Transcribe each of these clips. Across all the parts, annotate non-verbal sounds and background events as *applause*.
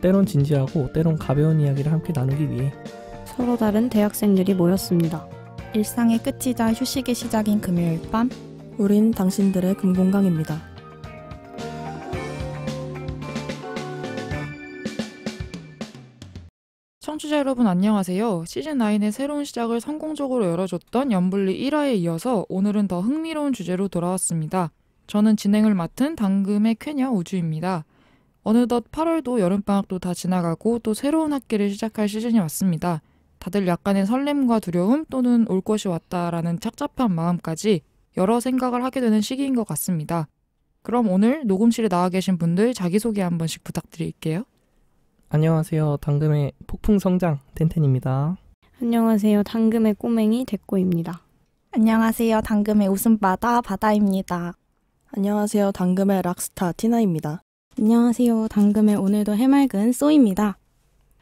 때론 진지하고 때론 가벼운 이야기를 함께 나누기 위해 서로 다른 대학생들이 모였습니다. 일상의 끝이자 휴식의 시작인 금요일 밤 우린 당신들의 금공강입니다. 청취자 여러분 안녕하세요. 시즌9의 새로운 시작을 성공적으로 열어줬던 연불리 1화에 이어서 오늘은 더 흥미로운 주제로 돌아왔습니다. 저는 진행을 맡은 당금의 쾌녀 우주입니다. 어느덧 8월도 여름방학도 다 지나가고 또 새로운 학기를 시작할 시즌이 왔습니다. 다들 약간의 설렘과 두려움 또는 올 것이 왔다라는 착잡한 마음까지 여러 생각을 하게 되는 시기인 것 같습니다. 그럼 오늘 녹음실에 나와 계신 분들 자기소개 한 번씩 부탁드릴게요. 안녕하세요. 당금의 폭풍성장 텐텐입니다. 안녕하세요. 당금의 꼬맹이 데꼬입니다. 안녕하세요. 당금의 웃음바다 바다입니다. 안녕하세요. 당금의 락스타 티나입니다. 안녕하세요. 당금의 오늘도 해맑은 쏘입니다.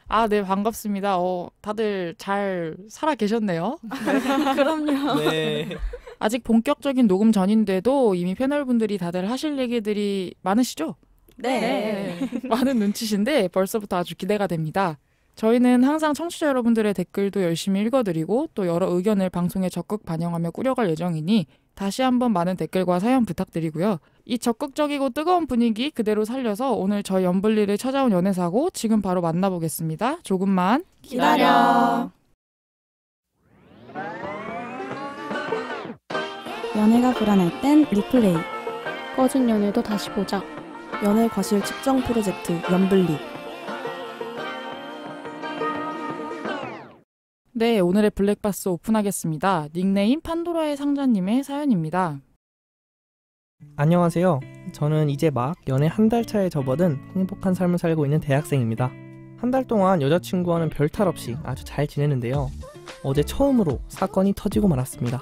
아, 네, 반갑습니다. 어, 다들 잘 살아 계셨네요. *laughs* 그럼요. 네. 아직 본격적인 녹음 전인데도 이미 패널분들이 다들 하실 얘기들이 많으시죠? 네. 네. 많은 눈치신데 벌써부터 아주 기대가 됩니다. 저희는 항상 청취자 여러분들의 댓글도 열심히 읽어드리고 또 여러 의견을 방송에 적극 반영하며 꾸려갈 예정이니 다시 한번 많은 댓글과 사연 부탁드리고요. 이 적극적이고 뜨거운 분위기 그대로 살려서 오늘 저희 연블리를 찾아온 연애사고 지금 바로 만나보겠습니다. 조금만 기다려. 연애가 불안할 땐 리플레이. 꺼진 연애도 다시 보자. 연애 과실 측정 프로젝트 연블리. 네, 오늘의 블랙박스 오픈하겠습니다. 닉네임 판도라의 상자님의 사연입니다. 안녕하세요. 저는 이제 막 연애 한 달 차에 접어든 행복한 삶을 살고 있는 대학생입니다. 한 달 동안 여자친구와는 별 탈 없이 아주 잘지냈는데요 어제 처음으로 사건이 터지고 말았습니다.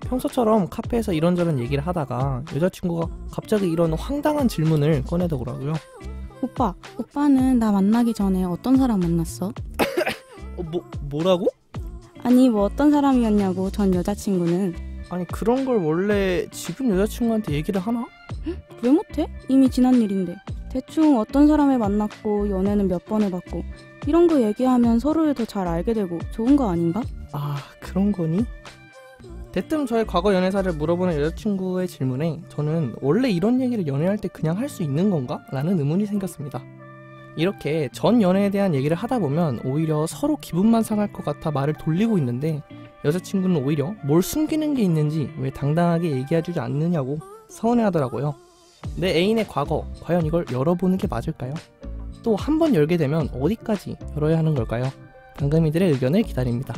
평소처럼 카페에서 이런저런 얘기를 하다가 여자친구가 갑자기 이런 황당한 질문을 꺼내더라고요. 오빠, 오빠는 나 만나기 전에 어떤 사람 만났어? *coughs* 어, 뭐, 뭐라고? 아니, 뭐 어떤 사람이었냐고 전 여자친구는 아니 그런 걸 원래 지금 여자친구한테 얘기를 하나? 왜 못해? 이미 지난 일인데 대충 어떤 사람을 만났고 연애는 몇 번 해봤고 이런 거 얘기하면 서로를 더 잘 알게 되고 좋은 거 아닌가? 아 그런 거니? 대뜸 저의 과거 연애사를 물어보는 여자친구의 질문에 저는 원래 이런 얘기를 연애할 때 그냥 할 수 있는 건가? 라는 의문이 생겼습니다. 이렇게 전 연애에 대한 얘기를 하다 보면 오히려 서로 기분만 상할 것 같아 말을 돌리고 있는데 여자친구는 오히려 뭘 숨기는 게 있는지 왜 당당하게 얘기해주지 않느냐고 서운해하더라고요. 내 애인의 과거, 과연 이걸 열어보는 게 맞을까요? 또 한 번 열게 되면 어디까지 열어야 하는 걸까요? 방금 이들의 의견을 기다립니다.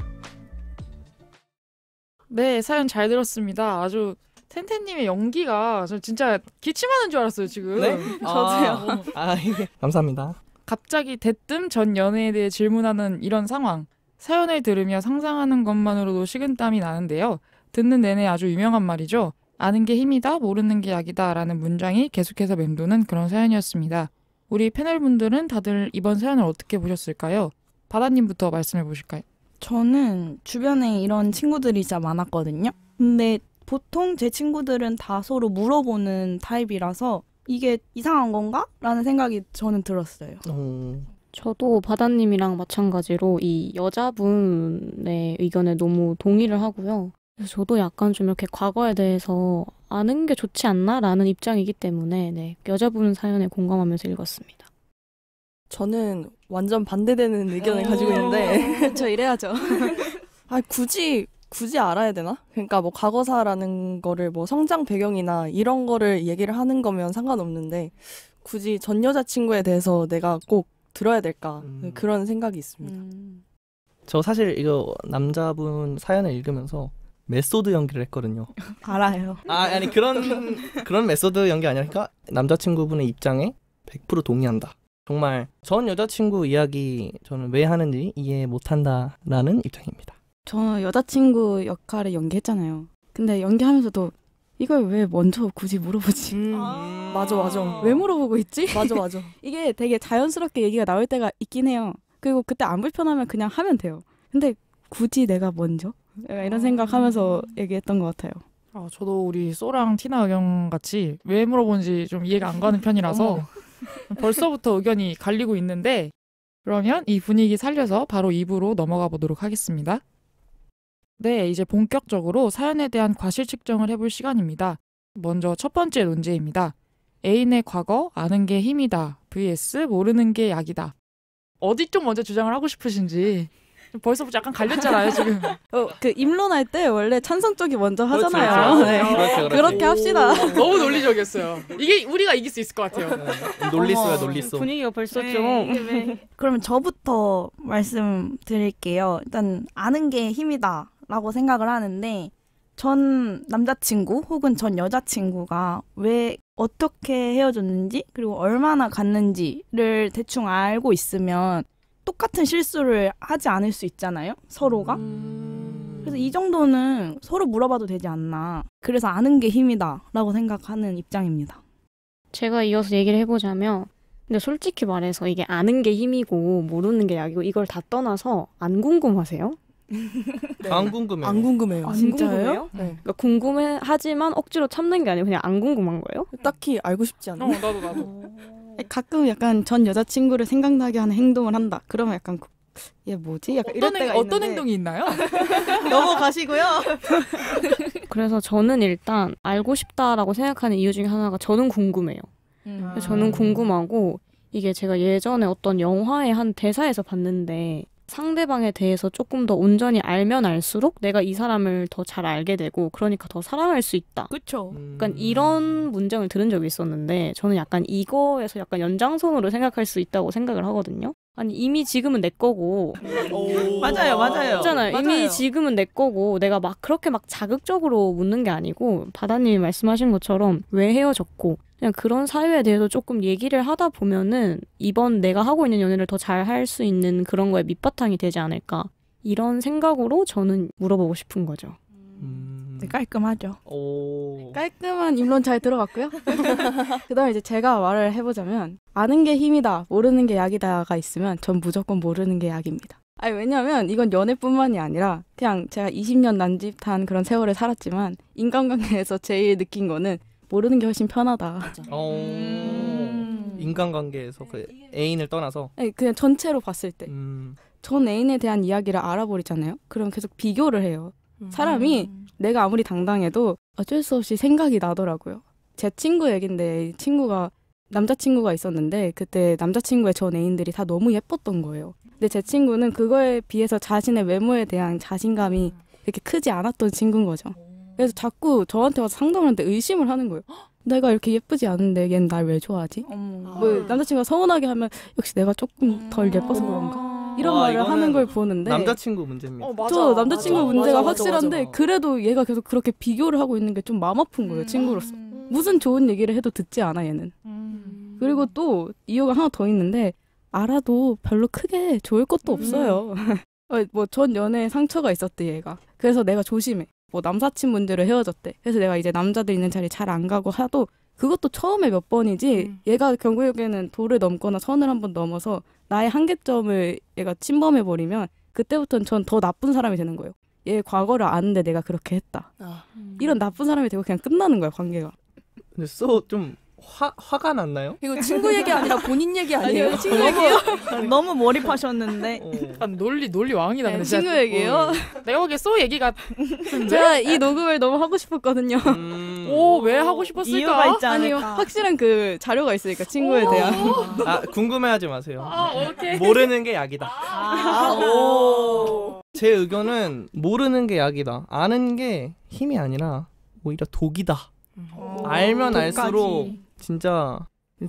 네, 사연 잘 들었습니다. 아주 텐텐님의 연기가 저 진짜 기침하는 줄 알았어요 지금. 네? *laughs* 저도요. 아, 아 감사합니다. 갑자기 대뜸 전 연애에 대해 질문하는 이런 상황. 사연을 들으며 상상하는 것만으로도 식은땀이 나는데요. 듣는 내내 아주 유명한 말이죠. 아는 게 힘이다, 모르는 게 약이다 라는 문장이 계속해서 맴도는 그런 사연이었습니다. 우리 패널분들은 다들 이번 사연을 어떻게 보셨을까요? 바다님부터 말씀해 보실까요? 저는 주변에 이런 친구들이 진짜 많았거든요. 근데 보통 제 친구들은 다 서로 물어보는 타입이라서 이게 이상한 건가? 라는 생각이 저는 들었어요. 음. 저도 바다님이랑 마찬가지로 이 여자분의 의견에 너무 동의를 하고요. 그래서 저도 약간 좀 이렇게 과거에 대해서 아는 게 좋지 않나라는 입장이기 때문에 네, 여자분 사연에 공감하면서 읽었습니다. 저는 완전 반대되는 의견을 가지고 있는데 저 어, 이래야죠. *laughs* 아 굳이 굳이 알아야 되나? 그러니까 뭐 과거사라는 거를 뭐 성장 배경이나 이런 거를 얘기를 하는 거면 상관없는데 굳이 전 여자친구에 대해서 내가 꼭 들어야 될까 음. 그런 생각이 있습니다. 음. 저 사실 이거 남자분 사연을 읽으면서 메소드 연기를 했거든요. *laughs* 알아요. 아 아니 그런 그런 메소드 연기 아니니까 남자친구분의 입장에 100% 동의한다. 정말 전 여자친구 이야기 저는 왜 하는지 이해 못한다라는 입장입니다. 저는 여자친구 역할을 연기했잖아요. 근데 연기하면서도 이걸 왜 먼저 굳이 물어보지? 음. 아~ 맞아, 맞아. 왜 물어보고 있지? *laughs* 맞아, 맞아. *laughs* 이게 되게 자연스럽게 얘기가 나올 때가 있긴 해요. 그리고 그때 안 불편하면 그냥 하면 돼요. 근데 굳이 내가 먼저? 이런 생각하면서 음. 얘기했던 것 같아요. 아, 저도 우리 소랑 티나 의견 같이 왜 물어본지 좀 이해가 안 가는 편이라서 *laughs* 벌써부터 의견이 갈리고 있는데 그러면 이 분위기 살려서 바로 입으로 넘어가 보도록 하겠습니다. 네, 이제 본격적으로 사연에 대한 과실 측정을 해볼 시간입니다. 먼저 첫 번째 논제입니다. 애인의 과거, 아는 게 힘이다. vs 모르는 게 약이다. 어디 쪽 먼저 주장을 하고 싶으신지. 벌써부터 약간 갈렸잖아요 지금. *laughs* 어, 그 입론할 때 원래 찬성 쪽이 먼저 그렇죠, 하잖아요. 그렇지, 그렇지. 네. 그렇지, 그렇죠. 그렇게 합시다. 너무 논리적이었어요. 이게 우리가 이길 수 있을 것 같아요. 네. 논리수야 논리수. 분위기가 벌써 네, 좀. 네. 그러면 저부터 말씀드릴게요. 일단 아는 게 힘이다. 라고 생각을 하는데 전 남자친구 혹은 전 여자친구가 왜 어떻게 헤어졌는지 그리고 얼마나 갔는지를 대충 알고 있으면 똑같은 실수를 하지 않을 수 있잖아요 서로가 음. 그래서 이 정도는 서로 물어봐도 되지 않나 그래서 아는 게 힘이다라고 생각하는 입장입니다 제가 이어서 얘기를 해보자면 근데 솔직히 말해서 이게 아는 게 힘이고 모르는 게 약이고 이걸 다 떠나서 안 궁금하세요? *laughs* 네. 안 궁금해요. 안 궁금해요. 안 진짜요? 네. 네. 그러니까 궁금해하지만 억지로 참는 게 아니고 그냥 안 궁금한 거예요? 딱히 알고 싶지 않아 어, 나도 나도. *laughs* 가끔 약간 전 여자친구를 생각나게 하는 행동을 한다. 그러면 약간 그, 얘 뭐지? 약간 어떤, 행, 어떤 행동이 있나요? *laughs* 넘어가시고요. 그래서 저는 일단 알고 싶다라고 생각하는 이유 중에 하나가 저는 궁금해요. 음. 저는 아. 궁금하고 이게 제가 예전에 어떤 영화의 한 대사에서 봤는데 상대방에 대해서 조금 더 온전히 알면 알수록 내가 이 사람을 더 잘 알게 되고 그러니까 더 사랑할 수 있다. 그렇죠. 음... 그러 이런 문장을 들은 적이 있었는데 저는 약간 이거에서 약간 연장선으로 생각할 수 있다고 생각을 하거든요. 아니 이미 지금은 내 거고 *laughs* 맞아요 맞아요 있잖아요 맞아요. 이미 지금은 내 거고 내가 막 그렇게 막 자극적으로 묻는 게 아니고 바다님이 말씀하신 것처럼 왜 헤어졌고 그냥 그런 사유에 대해서 조금 얘기를 하다 보면은 이번 내가 하고 있는 연애를 더 잘 할 수 있는 그런 거에 밑바탕이 되지 않을까 이런 생각으로 저는 물어보고 싶은 거죠. 음... 네, 깔끔하죠. 오... 깔끔한 입론 잘 들어갔고요. *laughs* 그다음에 이제 제가 말을 해보자면 아는 게 힘이다, 모르는 게 약이다가 있으면 전 무조건 모르는 게 약입니다. 아니 왜냐면 이건 연애뿐만이 아니라 그냥 제가 20년 난집한 그런 세월을 살았지만 인간관계에서 제일 느낀 거는 모르는 게 훨씬 편하다. 어... 음... 인간관계에서 그 애인을 떠나서 네, 그냥 전체로 봤을 때. 음... 전 애인에 대한 이야기를 알아버리잖아요. 그럼 계속 비교를 해요. 음. 사람이 내가 아무리 당당해도 어쩔 수 없이 생각이 나더라고요. 제 친구 얘긴데 친구가 남자친구가 있었는데 그때 남자친구의 전 애인들이 다 너무 예뻤던 거예요. 근데 제 친구는 그거에 비해서 자신의 외모에 대한 자신감이 이렇게 음. 크지 않았던 친구인 거죠. 그래서 자꾸 저한테 와서 상담하는데 의심을 하는 거예요. 내가 이렇게 예쁘지 않은데 얘는 날 왜 좋아하지? 뭐 아. 남자친구가 서운하게 하면 역시 내가 조금 덜 예뻐서 그런가? 음. 이런 와, 말을 하는 걸 보는데 남자친구 문제입니다. 어, 저 남자친구 맞아. 문제가 맞아, 확실한데 맞아, 그래도 얘가 계속 그렇게 비교를 하고 있는 게 좀 마음 아픈 거예요, 음. 친구로서. 음. 무슨 좋은 얘기를 해도 듣지 않아 얘는. 음. 그리고 또 이유가 하나 더 있는데 알아도 별로 크게 좋을 것도 음. 없어요. *laughs* 어, 뭐전 연애에 상처가 있었대 얘가. 그래서 내가 조심해. 뭐 남사친 문제로 헤어졌대. 그래서 내가 이제 남자들 있는 자리 잘 안 가고 하도 그것도 처음에 몇 번이지 음. 얘가 결국에는 돌을 넘거나 선을 한번 넘어서 나의 한계점을 얘가 침범해 버리면 그때부터는 전 더 나쁜 사람이 되는 거예요. 얘 과거를 아는데 내가 그렇게 했다. 아. 음. 이런 나쁜 사람이 되고 그냥 끝나는 거야 관계가. 근데 쏘좀 화, 화가 났나요? 이거 친구 얘기 아니라 본인 얘기 아니에요? 아니요, 친구 얘기요? *laughs* 너무 몰입하셨는데. 어. 논리 논리 왕이다. 네, 친구 얘기요? 어. 내가 보기에 쏘 얘기 같 제가 이 녹음을 너무 하고 싶었거든요. 음... 오왜 하고 싶었을까? 이유가 있지 아니요, 확실한 그 자료가 있으니까 친구에 대한. 아 궁금해하지 마세요. 아, 모르는 게 약이다. 아, 아 제 의견은 모르는 게 약이다. 아는 게 힘이 아니라 오히려 독이다. 음. 알면 독까지. 알수록 진짜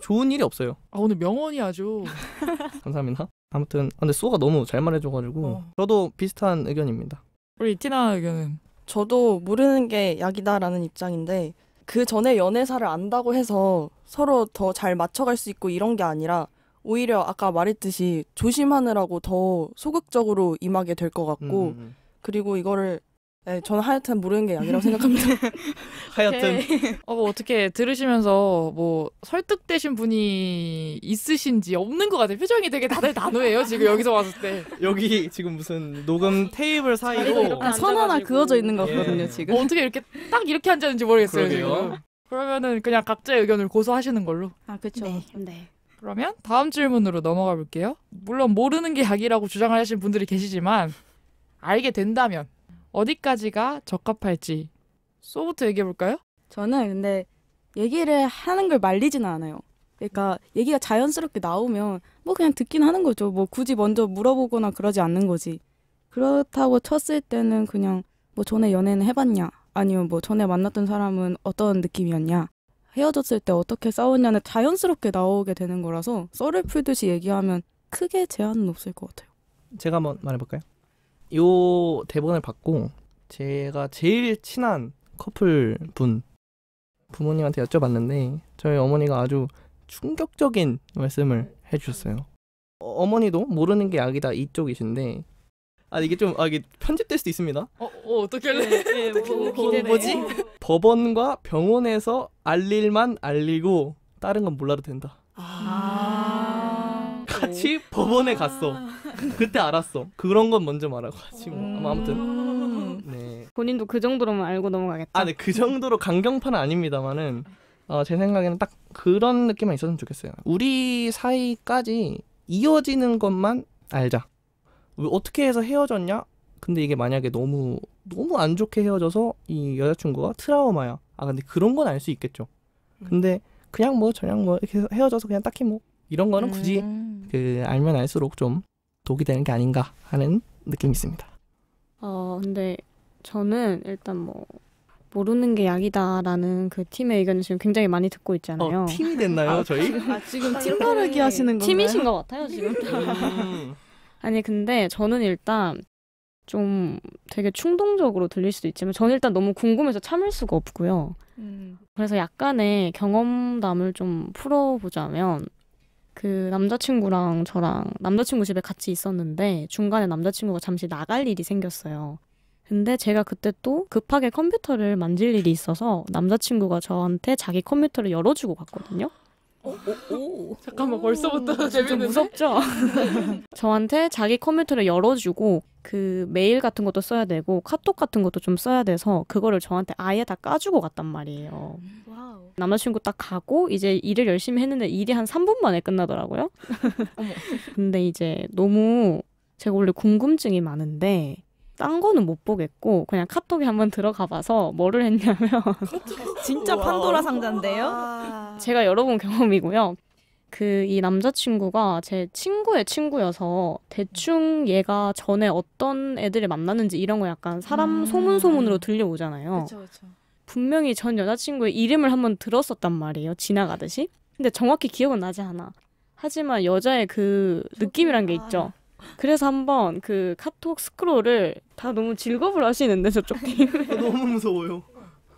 좋은 일이 없어요. 아 오늘 명언이 아주 *laughs* 감사합니다. 아무튼 근데 소가 너무 잘 말해줘가지고 어. 저도 비슷한 의견입니다. 우리 티나 의견은 저도 모르는 게 약이다라는 입장인데 그 전에 연애사를 안다고 해서 서로 더 잘 맞춰갈 수 있고 이런 게 아니라 오히려 아까 말했듯이 조심하느라고 더 소극적으로 임하게 될 것 같고 음, 음, 음. 그리고 이거를 네, 저는 하여튼 모르는 게 아니라고 생각합니다. *laughs* 하여튼. 어, 어떻게 들으시면서 뭐 설득되신 분이 있으신지 없는 것 같아요. 표정이 되게 다들 단호해요. 지금 여기서 봤을 때. 여기 지금 무슨 녹음 테이블 사이로 아, 선 하나 그어져 있는 것 예. 같거든요, 예. 지금. 어, 어떻게 이렇게 딱 이렇게 앉았는지 모르겠어요, 지금. 그러면은 그냥 각자의 의견을 고소하시는 걸로. 아, 그렇죠. 네. 네. 그러면 다음 질문으로 넘어가 볼게요. 물론 모르는 게 약이라고 주장하시 분들이 계시지만 알게 된다면 어디까지가 적합할지 소부터 얘기해 볼까요? 저는 근데 얘기를 하는 걸 말리지는 않아요. 그러니까 얘기가 자연스럽게 나오면 뭐 그냥 듣긴 하는 거죠. 뭐 굳이 먼저 물어보거나 그러지 않는 거지. 그렇다고 쳤을 때는 그냥 뭐 전에 연애는 해봤냐? 아니면 뭐 전에 만났던 사람은 어떤 느낌이었냐? 헤어졌을 때 어떻게 싸웠냐는 자연스럽게 나오게 되는 거라서 썰을 풀듯이 얘기하면 크게 제한은 없을 것 같아요. 제가 한번 말해볼까요? 요 대본을 받고 제가 제일 친한 커플 분 부모님한테 여쭤봤는데 저희 어머니가 아주 충격적인 말씀을 해주셨어요. 어, 머니도 모르는 게 약이다 이쪽이신데 아 이게 좀 아 이게 편집될 수도 있습니다. 어, 어어게할래 네, 네, 뭐, 뭐 뭐지? 어. 법원과 병원에서 알릴만 알리고 다른 건 몰라도 된다. 아. 아. 같이 법원에 갔어. 아. 그때 알았어. 그런 건 먼저 말하고 하지 뭐. 아무튼. 네. 본인도 그 정도로만 알고 넘어가겠다. 아, 네. 그 정도로 강경파는 아닙니다만은 어, 제 생각에는 딱 그런 느낌만 있었으면 좋겠어요. 우리 사이까지 이어지는 것만 알자. 어떻게 해서 헤어졌냐? 근데 이게 만약에 너무 너무 안 좋게 헤어져서 이 여자친구가 트라우마야. 아 근데 그런 건 알 수 있겠죠. 근데 그냥 뭐 저냥 뭐 이렇게 헤어져서 그냥 딱히 뭐 이런 거는 굳이 음. 그 알면 알수록 좀 독이 되는 게 아닌가 하는 느낌이 있습니다. 어, 근데 저는 일단 뭐 모르는 게 약이다라는 그 팀의 의견을 지금 굉장히 많이 듣고 있잖아요. 어, 팀이 됐나요, 아, *laughs* 저희? 아, 지금 아, 팀 바르기 하시는 건가요? 팀이신 것 같아요, 지금. 음. *laughs* 아니, 근데 저는 일단 좀 되게 충동적으로 들릴 수도 있지만 저는 일단 너무 궁금해서 참을 수가 없고요. 음. 그래서 약간의 경험담을 좀 풀어보자면 그 남자친구랑 저랑 남자친구 집에 같이 있었는데 중간에 남자친구가 잠시 나갈 일이 생겼어요. 근데 제가 그때 또 급하게 컴퓨터를 만질 일이 있어서 남자친구가 저한테 자기 컴퓨터를 열어주고 갔거든요. 어? 오, *laughs* 잠깐만 벌써부터 재밌는데? 무섭죠? *laughs* 저한테 자기 컴퓨터를 열어주고 그 메일 같은 것도 써야 되고 카톡 같은 것도 좀 써야 돼서 그거를 저한테 아예 다 까주고 갔단 말이에요. 와우. 남자친구 딱 가고 이제 일을 열심히 했는데 일이 한 3분 만에 끝나더라고요. *laughs* 근데 이제 너무 제가 원래 궁금증이 많은데 딴 거는 못 보겠고 그냥 카톡에 한번 들어가 봐서 뭐를 했냐면 *laughs* 진짜 판도라 상자인데요. 제가 여러분 경험이고요. 그 이 남자친구가 제 친구의 친구여서 대충 얘가 전에 어떤 애들을 만났는지 이런 거 약간 사람 음. 소문 소문으로 들려오잖아요. 그쵸, 그 분명히 전 여자친구의 이름을 한번 들었었단 말이에요. 지나가듯이. 근데 정확히 기억은 나지 않아. 하지만 여자의 그 느낌이란 게 있죠. 그래서 한번 그 카톡 스크롤을 다 너무 즐겁을 하시는데 저쪽 *laughs* 팀. 너무 무서워요.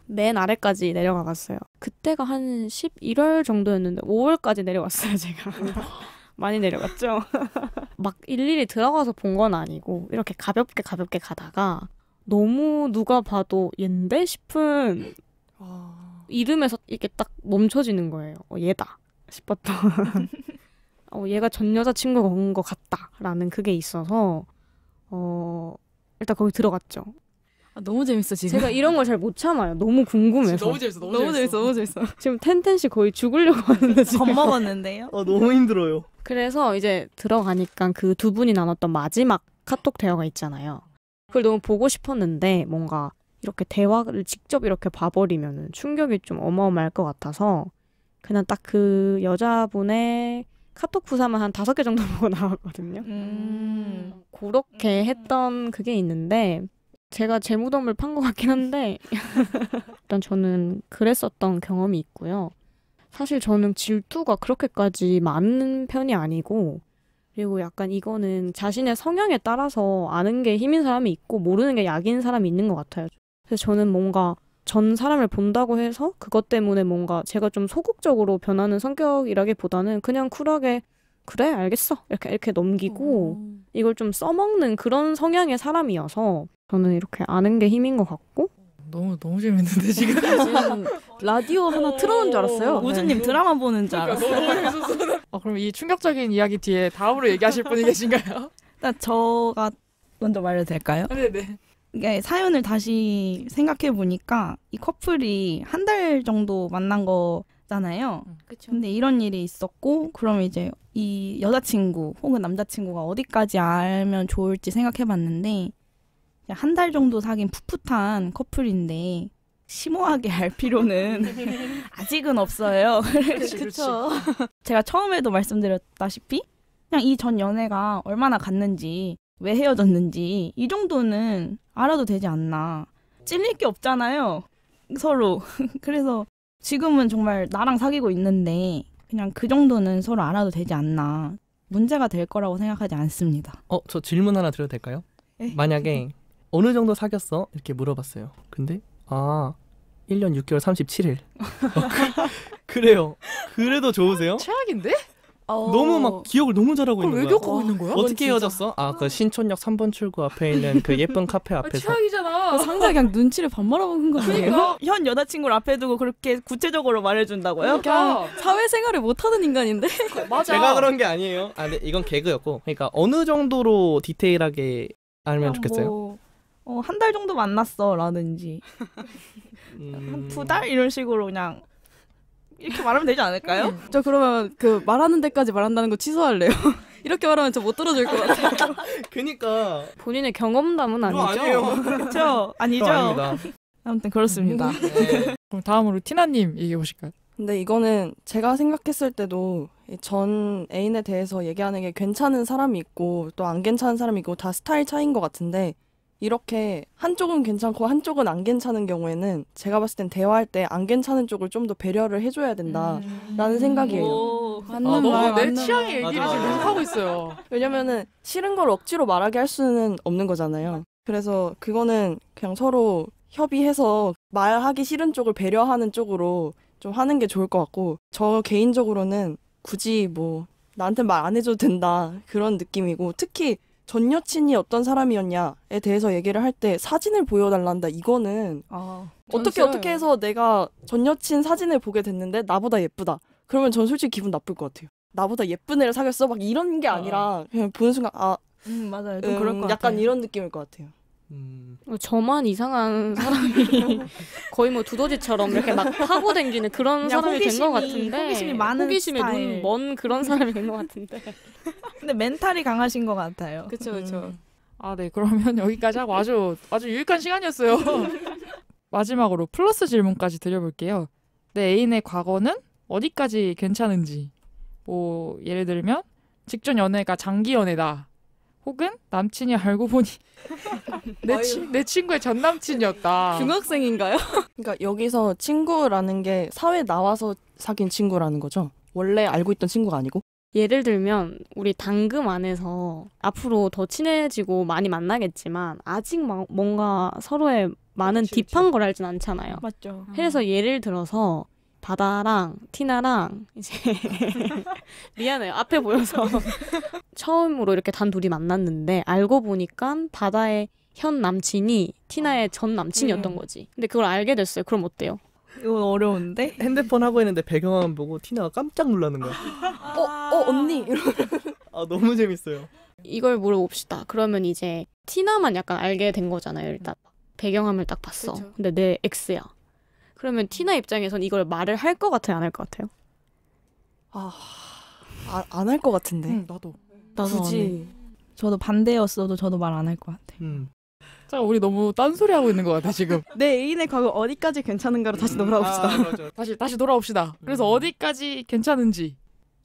맨 아래까지 내려가 봤어요. 그때가 한 11월 정도였는데 5월까지 내려왔어요, 제가. *laughs* 많이 내려갔죠. *laughs* 막 일일이 들어가서 본 건 아니고 이렇게 가볍게 가볍게 가다가 너무 누가 봐도 얜데 싶은 아. 이름에서 이게 딱 멈춰지는 거예요. 어, 얘다 싶었던. 어, 얘가 전 여자친구가 온 것 같다라는 그게 있어서 어, 일단 거기 들어갔죠. 아, 너무 재밌어 지금. 제가 이런 걸 잘 못 참아요. 너무 궁금해서. 너무 재밌어. 너무, 너무 재밌어. 재밌어. 너무 재밌어. *laughs* 지금 텐텐 씨 거의 죽으려고 하는데 지금. 겁먹었는데요. 아, 너무 힘들어요. 그래서 이제 들어가니까 그 두 분이 나눴던 마지막 카톡 대화가 있잖아요. 그걸 너무 보고 싶었는데 뭔가 이렇게 대화를 직접 이렇게 봐버리면 충격이 좀 어마어마할 것 같아서 그냥 딱 그 여자분의 카톡 부사만 한 다섯 개 정도 *laughs* 보고 나왔거든요. 음. 그렇게 음. 했던 그게 있는데 제가 제 무덤을 판 것 같긴 한데 *laughs* 일단 저는 그랬었던 경험이 있고요. 사실 저는 질투가 그렇게까지 많은 편이 아니고 그리고 약간 이거는 자신의 성향에 따라서 아는 게 힘인 사람이 있고 모르는 게 약인 사람이 있는 것 같아요. 그래서 저는 뭔가 전 사람을 본다고 해서 그것 때문에 뭔가 제가 좀 소극적으로 변하는 성격이라기보다는 그냥 쿨하게 그래 알겠어 이렇게 이렇게 넘기고 어. 이걸 좀 써먹는 그런 성향의 사람이어서 저는 이렇게 아는 게 힘인 것 같고 너무 너무 재밌는데 지금, *laughs* 지금 라디오 하나 틀어놓은 줄 알았어요. 어. 우주님 네. 드라마 보는 줄 그러니까 알았어요. 그러니까 어, *laughs* 그럼 이 충격적인 이야기 뒤에 다음으로 얘기하실 분이 계신가요? 일 *laughs* 저가 먼저 말해도 될까요? 네네. 네. 이게 사연을 다시 생각해 보니까 이 커플이 한 달 정도 만난 거잖아요. 음, 그쵸. 근데 이런 일이 있었고 그럼 이제 이 여자친구 혹은 남자친구가 어디까지 알면 좋을지 생각해 봤는데 한 달 정도 사귄 풋풋한 커플인데 심오하게 할 필요는 *laughs* 아직은 없어요. 그렇죠. 제가 처음에도 말씀드렸다시피 그냥 이 전 연애가 얼마나 갔는지 왜 헤어졌는지 이 정도는 알아도 되지 않나. 찔릴 게 없잖아요. 서로. *laughs* 그래서 지금은 정말 나랑 사귀고 있는데 그냥 그 정도는 서로 알아도 되지 않나. 문제가 될 거라고 생각하지 않습니다. 어, 저 질문 하나 드려도 될까요? 에이. 예, 만약에 네, 네. 어느 정도 사귀었어? 이렇게 물어봤어요. 근데 아, 1년 6개월 37일. 그래요. 그래도 좋으세요? 최악인데? 너무 막 어. 기억을 너무 잘하고 있는 거야. 외교하고 있는 거야? 어떻게 헤어졌어? 아 그 신촌역 3번 출구 앞에 있는 그 예쁜 카페 아, 앞에서 최악이잖아. 그 상자 그냥 눈치를 밥 말아먹은 거 아니에요? 그러니까 현 여자친구를 앞에 두고 그렇게 구체적으로 말해준다고요? 그러니까 사회생활을 못하는 인간인데. *laughs* 그, 맞아. 제가 그런 게 아니에요. 아 근데 이건 개그였고, 그러니까 어느 정도로 디테일하게 알면 어, 좋겠어요. 뭐, 어, 한달 정도 만났어라든지 음... 한두 달 이런 식으로 그냥 이렇게 말하면 되지 않을까요? 음. 저 그러면 그 말하는 데까지 말한다는 거 취소할래요. *laughs* 이렇게 말하면 저 못 들어줄 것 같아요. *laughs* 그니까 본인의 경험담은 어, 아니죠? *laughs* 그렇죠? 어, 아니죠? 아무튼 그렇습니다. 음. 네. 그럼 다음으로 티나님 얘기해 보실까요? 근데 이거는 제가 생각했을 때도 전 애인에 대해서 얘기하는 게 괜찮은 사람이 있고 또 안 괜찮은 사람이 있고 다 스타일 차이인 것 같은데 이렇게 한쪽은 괜찮고 한쪽은 안 괜찮은 경우에는 제가 봤을 땐 대화할 때 안 괜찮은 쪽을 좀 더 배려를 해줘야 된다라는 음. 생각이에요. 맞는 아, 말, 내 취향의 얘기를 맞아. 지금 하고 있어요. 왜냐면은 싫은 걸 억지로 말하게 할 수는 없는 거잖아요. 그래서 그거는 그냥 서로 협의해서 말하기 싫은 쪽을 배려하는 쪽으로 좀 하는 게 좋을 것 같고 저 개인적으로는 굳이 뭐 나한테 말 안 해줘도 된다 그런 느낌이고 특히 전 여친이 어떤 사람이었냐에 대해서 얘기를 할 때 사진을 보여달란다 이거는 아, 어떻게 싫어요. 어떻게 해서 내가 전 여친 사진을 보게 됐는데 나보다 예쁘다 그러면 전 솔직히 기분 나쁠 것 같아요 나보다 예쁜 애를 사귀었어 막 이런 게 아. 아니라 그냥 보는 순간 아 음, 맞아요 좀 음, 그럴 것 약간 같아요. 이런 느낌일 것 같아요 음. 뭐 저만 이상한 사람이 *laughs* 거의 뭐 두더지처럼 이렇게 막 파고 댕기는 그런 사람이 된 것 같은데 호기심이 많은 호기심에 스타일. 눈먼 그런 음. 사람이 된 것 같은데 *laughs* 근데 멘탈이 강하신 것 같아요. 그쵸그쵸 음. 아네 그러면 *laughs* 여기까지 하고 아주 아주 유익한 시간이었어요. 마지막으로 플러스 질문까지 드려볼게요. 내 네, 애인의 과거는 어디까지 괜찮은지 뭐 예를 들면 직전 연애가 장기 연애다 혹은 남친이 알고 보니 *laughs* 내, 친, 내 친구의 전 남친이었다. 중학생인가요? *laughs* 그러니까 여기서 친구라는 게 사회 나와서 사귄 친구라는 거죠. 원래 알고 있던 친구가 아니고. 예를 들면 우리 당금 안에서 앞으로 더 친해지고 많이 만나겠지만 아직 막 뭔가 서로의 많은 그치, 딥한 그치. 걸 알진 않잖아요. 맞죠. 그래서 예를 들어서 바다랑 티나랑 이제 *laughs* 미안해요 앞에 보여서 *laughs* 처음으로 이렇게 단둘이 만났는데 알고 보니까 바다의 현 남친이 티나의 아. 전 남친이었던 음. 거지. 근데 그걸 알게 됐어요. 그럼 어때요? 이건 어려운데? *laughs* 핸드폰 하고 있는데 배경화 보고 티나가 깜짝 놀라는 거야. 어, 어 언니. 아 너무 재밌어요. 이걸 물어봅시다. 그러면 이제 티나만 약간 알게 된 거잖아요. 일단 음. 배경화을딱 봤어. 그쵸. 근데 내 X야. 그러면 티나 입장에선 이걸 말을 할 것 같아요, 안 할 것 같아요? 아, 아 안할 것 같은데. 응, 나도. 나도 굳이. 저도 반대였어도 저도 말 안 할 것같아 음. 자, 우리 너무 딴소리 하고 있는 것 같아 지금. *laughs* 내 애인의 과거 어디까지 괜찮은가로 다시 음. 돌아옵시다. 아, 다시 다시 돌아옵시다. 그래서 음. 어디까지 괜찮은지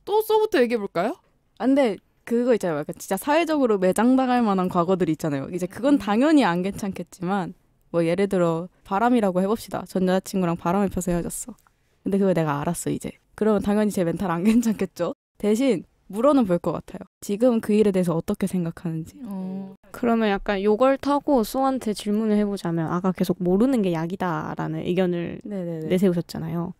또 써부터 얘기해 볼까요? 안돼. 아, 그거 있잖아요. 진짜 사회적으로 매장당할 만한 과거들이 있잖아요. 이제 그건 음. 당연히 안 괜찮겠지만 뭐 예를 들어 바람이라고 해봅시다. 전 여자친구랑 바람을 펴서 헤어졌어. 근데 그걸 내가 알았어 이제. 그러면 당연히 제 멘탈 안 *laughs* 괜찮겠죠. 대신 물어는 볼 것 같아요. 지금 그 일에 대해서 어떻게 생각하는지. 어. 그러면 약간 요걸 타고 수한테 질문을 해보자면 아까 계속 모르는 게 약이다라는 의견을 네네네. 내세우셨잖아요.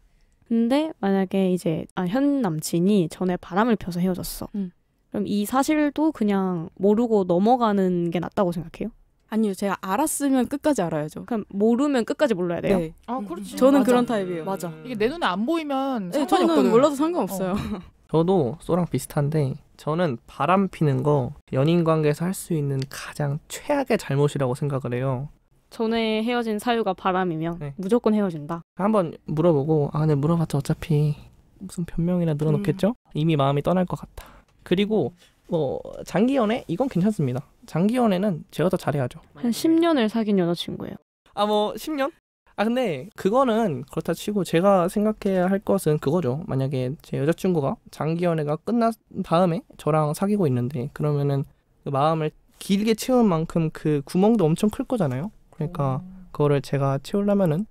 근데 만약에 이제 아, 현 남친이 전에 바람을 펴서 헤어졌어. 음. 그럼 이 사실도 그냥 모르고 넘어가는 게 낫다고 생각해요? 아니요, 제가 알았으면 끝까지 알아야죠. 그냥 모르면 끝까지 몰라야 돼요. 네. 아, 그렇지. 저는 맞아. 그런 타입이에요. 맞아. 음. 이게 내 눈에 안 보이면 네, 저는 없거든. 몰라도 상관없어요. 어. *laughs* 저도 쏘랑 비슷한데 저는 바람 피는 거 연인 관계에서 할 수 있는 가장 최악의 잘못이라고 생각을 해요. 전에 헤어진 사유가 바람이면 네. 무조건 헤어진다. 한번 물어보고 아, 네 물어봤자 어차피 무슨 변명이나 늘어놓겠죠? 음. 이미 마음이 떠날 것 같다. 그리고 뭐 장기 연애 이건 괜찮습니다. 장기 연애는 제가 더 잘해야죠. 한 10년을 사귄 여자친구예요. 아 뭐 10년? 아 근데 그거는 그렇다 치고 제가 생각해야 할 것은 그거죠. 만약에 제 여자친구가 장기 연애가 끝난 다음에 저랑 사귀고 있는데 그러면은 그 마음을 길게 채운 만큼 그 구멍도 엄청 클 거잖아요. 그러니까 그거를 제가 채우려면은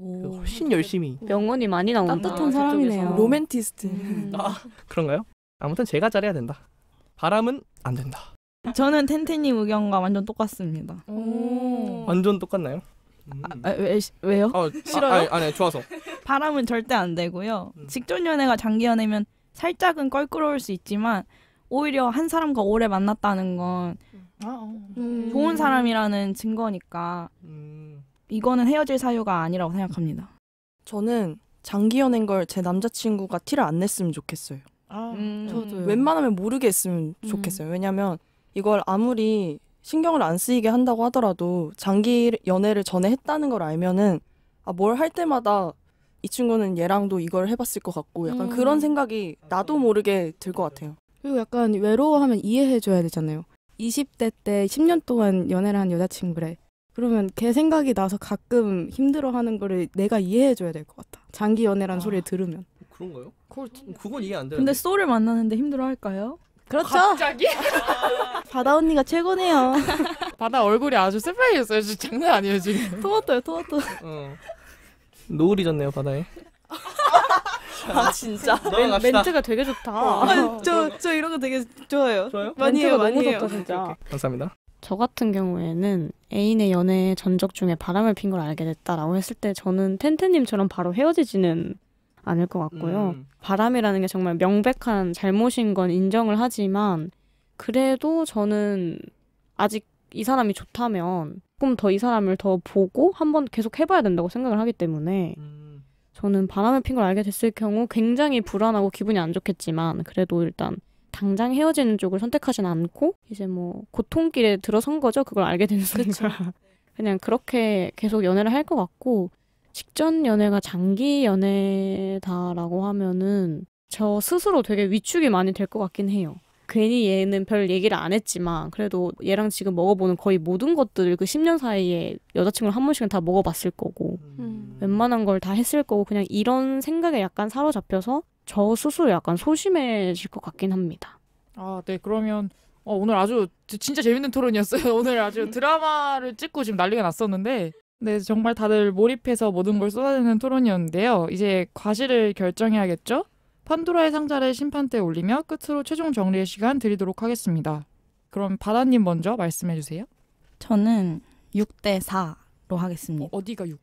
오, 그 훨씬 열심히 명언이 많이 나온다. 따뜻한 사람이네요. 음. 로맨티스트. 음. 아, 그런가요? 아무튼 제가 잘해야 된다. 바람은 안 된다. 저는 텐텐님 의견과 완전 똑같습니다. 오. 완전 똑같나요? 아, 아 왜, 왜요? 아, 아 싫어요? 아, 아니, 좋아서. 바람은 절대 안 되고요. 음. 직전 연애가 장기 연애면 살짝은 껄끄러울 수 있지만 오히려 한 사람과 오래 만났다는 건 아, 어. 음. 음. 좋은 사람이라는 증거니까 이거는 헤어질 사유가 아니라고 생각합니다. 저는 장기 연애인 걸 제 남자친구가 티를 안 냈으면 좋겠어요. 아, 음. 저도 웬만하면 모르게 했으면 음. 좋겠어요. 왜냐하면 이걸 아무리 신경을 안 쓰이게 한다고 하더라도 장기 연애를 전에 했다는 걸 알면은 아, 뭘 할 때마다 이 친구는 얘랑도 이걸 해봤을 것 같고 약간 음. 그런 생각이 나도 모르게 들 것 같아요. 그리고 약간 외로워하면 이해해줘야 되잖아요. 20대 때 10년 동안 연애를 한 여자친구래. 그러면 걔 생각이 나서 가끔 힘들어하는 거를 내가 이해해줘야 될 것 같아. 장기 연애란 아, 소리를 들으면. 뭐 그런가요? 그걸, 그건 이해 안 돼. 근데 소를 만나는데 힘들어할까요? 그렇죠. 갑자기? *laughs* 바다 언니가 최고네요. *laughs* 바다 얼굴이 아주 새빨졌어요 진짜 장난 아니에요 지금. *laughs* 토마토요 토마토. 어. 노을이 졌네요 바다에. 아 진짜 멘, 멘트가 되게 좋다. 저저 어, 아, 어, 저 이런 거 되게 좋아요. 좋아요? 많이 해요 많이 해요. 좋다, 진짜. 감사합니다. 저 같은 경우에는 애인의 연애 의 전적 중에 바람을 핀 걸 알게 됐다라고 했을 때 저는 텐트님처럼 바로 헤어지지는 않을 것 같고요. 음. 바람이라는 게 정말 명백한 잘못인 건 인정을 하지만 그래도 저는 아직 이 사람이 좋다면 조금 더 이 사람을 더 보고 한번 계속 해봐야 된다고 생각을 하기 때문에 음. 저는 바람을 핀 걸 알게 됐을 경우 굉장히 불안하고 기분이 안 좋겠지만 그래도 일단 당장 헤어지는 쪽을 선택하진 않고 이제 뭐 고통길에 들어선 거죠. 그걸 알게 된 순간. *laughs* 그냥 그렇게 계속 연애를 할 것 같고 직전 연애가 장기 연애다라고 하면은 저 스스로 되게 위축이 많이 될 것 같긴 해요. 괜히 얘는 별 얘기를 안 했지만 그래도 얘랑 지금 먹어보는 거의 모든 것들을 그 10년 사이에 여자친구를 한 번씩은 다 먹어봤을 거고 음. 음. 웬만한 걸 다 했을 거고 그냥 이런 생각에 약간 사로잡혀서 저 스스로 약간 소심해질 것 같긴 합니다. 아, 네. 그러면 어, 오늘 아주 진짜 재밌는 토론이었어요. *laughs* 오늘 아주 네. 드라마를 찍고 지금 난리가 났었는데 네, 정말 다들 몰입해서 모든 걸 쏟아내는 토론이었는데요. 이제 과실을 결정해야겠죠? 판도라의 상자를 심판대에 올리며 끝으로 최종 정리의 시간 드리도록 하겠습니다. 그럼 바다님 먼저 말씀해 주세요. 저는 6대 4로 하겠습니다. 어, 디가 6?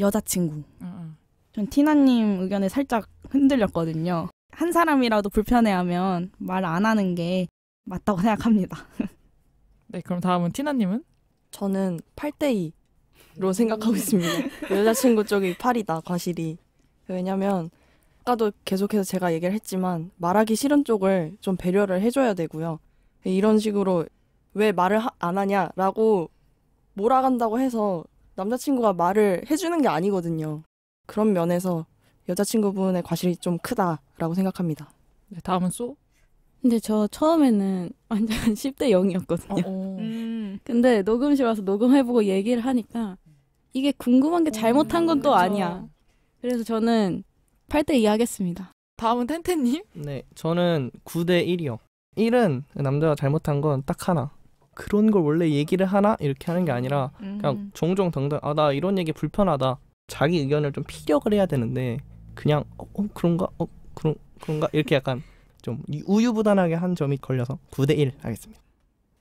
여자친구. 응, 응. 전 티나님 의견에 살짝 흔들렸거든요. 한 사람이라도 불편해하면 말 안 하는 게 맞다고 생각합니다. *laughs* 네, 그럼 다음은 티나님은? 저는 8대2로 음. 생각하고 있습니다. *laughs* 여자친구 쪽이 8이다, 과실이. 왜냐면, 아까도 계속해서 제가 얘기를 했지만, 말하기 싫은 쪽을 좀 배려를 해줘야 되고요. 이런 식으로 왜 말을 하, 안 하냐라고 몰아간다고 해서 남자친구가 말을 해주는 게 아니거든요. 그런 면에서 여자친구분의 과실이 좀 크다라고 생각합니다. 네, 다음은 쏘? 근데 저 처음에는 *laughs* 완전 10대 0이었거든요. 어, 어, 음. 근데 녹음실 와서 녹음해보고 얘기를 하니까 이게 궁금한 게 잘못한 건또 음, 아니야. 그렇죠. 그래서 저는 8대 2 하겠습니다. 다음은 텐텐님? 네, 저는 9대 1이요. 1은 남자가 잘못한 건 딱 하나. 그런 걸 원래 얘기를 하나? 이렇게 하는 게 아니라 그냥 음. 종종 덩덩 아나 이런 얘기 불편하다. 자기 의견을 좀 피력을 해야 되는데 그냥 어, 어 그런가 어 그런 그런가 이렇게 약간 좀 우유부단하게 한 점이 걸려서 9 대 1 하겠습니다.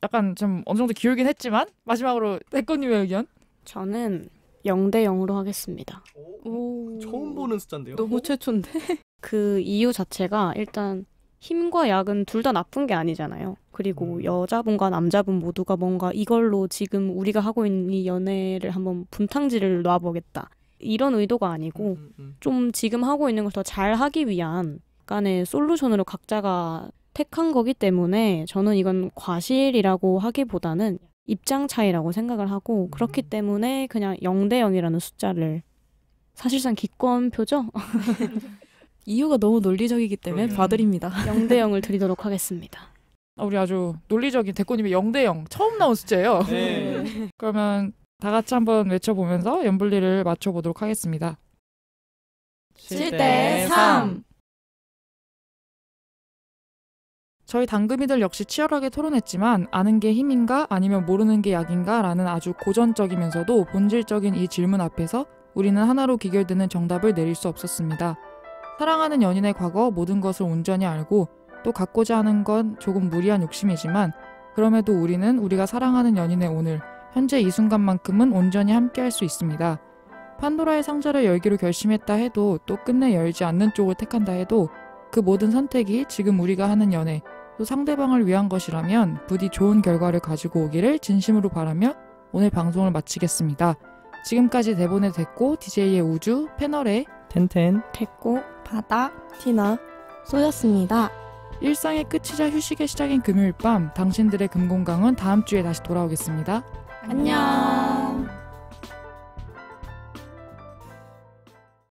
약간 좀 어느 정도 기울긴 했지만 마지막으로 대건님의 의견? 저는 0 대 0으로 하겠습니다. 오, 처음 보는 숫자인데요. 너무 최초인데. *laughs* 그 이유 자체가 일단 힘과 약은 둘 다 나쁜 게 아니잖아요. 그리고 음. 여자분과 남자분 모두가 뭔가 이걸로 지금 우리가 하고 있는 이 연애를 한번 분탕질을 놔보겠다. 이런 의도가 아니고 음, 음, 음. 좀 지금 하고 있는 걸 더 잘하기 위한 약간의 솔루션으로 각자가 택한 거기 때문에 저는 이건 과실이라고 하기보다는 입장 차이라고 생각을 하고 그렇기 때문에 그냥 0대 0이라는 숫자를 사실상 기권표죠? *laughs* 이유가 너무 논리적이기 때문에 그러면... 봐드립니다. 0대 *laughs* 0을 드리도록 하겠습니다. 아, 우리 아주 논리적인 대꾸님이 0대 0 처음 나온 숫자예요. 네. *laughs* 그러면 다 같이 한번 외쳐보면서 연불리를 맞춰보도록 하겠습니다. 7대 3 저희 당금이들 역시 치열하게 토론했지만 아는 게 힘인가 아니면 모르는 게 약인가 라는 아주 고전적이면서도 본질적인 이 질문 앞에서 우리는 하나로 귀결되는 정답을 내릴 수 없었습니다. 사랑하는 연인의 과거 모든 것을 온전히 알고 또 갖고자 하는 건 조금 무리한 욕심이지만 그럼에도 우리는 우리가 사랑하는 연인의 오늘 현재 이 순간만큼은 온전히 함께할 수 있습니다. 판도라의 상자를 열기로 결심했다 해도 또 끝내 열지 않는 쪽을 택한다 해도 그 모든 선택이 지금 우리가 하는 연애 또 상대방을 위한 것이라면 부디 좋은 결과를 가지고 오기를 진심으로 바라며 오늘 방송을 마치겠습니다. 지금까지 대본의 됐고 DJ의 우주 패널의 텐텐 됐고 바다 티나 쏘였습니다. 일상의 끝이자 휴식의 시작인 금요일 밤 당신들의 금공강은 다음 주에 다시 돌아오겠습니다. 안녕.